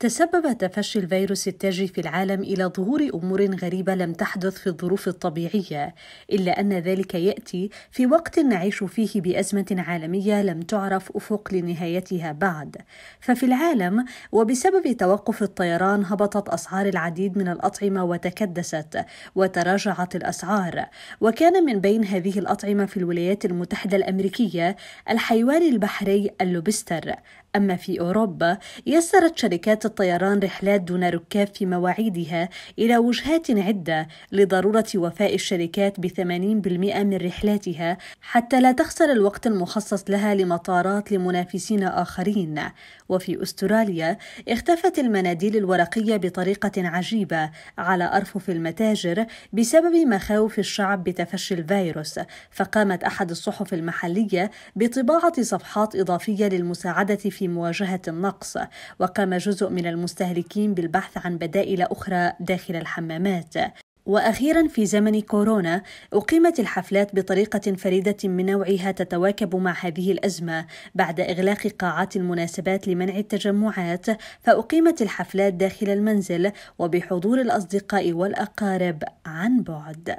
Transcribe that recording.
تسبب تفشي الفيروس التاجي في العالم إلى ظهور أمور غريبة لم تحدث في الظروف الطبيعية، إلا أن ذلك يأتي في وقت نعيش فيه بأزمة عالمية لم تعرف أفق لنهايتها بعد، ففي العالم وبسبب توقف الطيران هبطت أسعار العديد من الأطعمة وتكدست، وتراجعت الأسعار، وكان من بين هذه الأطعمة في الولايات المتحدة الأمريكية الحيوان البحري اللوبستر، أما في أوروبا يسرت شركات الطيران رحلات دون ركاب في مواعيدها إلى وجهات عدة لضرورة وفاء الشركات ب 80% من رحلاتها حتى لا تخسر الوقت المخصص لها لمطارات لمنافسين آخرين وفي أستراليا اختفت المناديل الورقية بطريقة عجيبة على أرفف المتاجر بسبب مخاوف الشعب بتفشي الفيروس فقامت أحد الصحف المحلية بطباعة صفحات إضافية للمساعدة في مواجهة النقص وقام جزء من المستهلكين بالبحث عن بدائل أخرى داخل الحمامات واخيرا في زمن كورونا اقيمت الحفلات بطريقه فريده من نوعها تتواكب مع هذه الازمه بعد اغلاق قاعات المناسبات لمنع التجمعات فاقيمت الحفلات داخل المنزل وبحضور الاصدقاء والاقارب عن بعد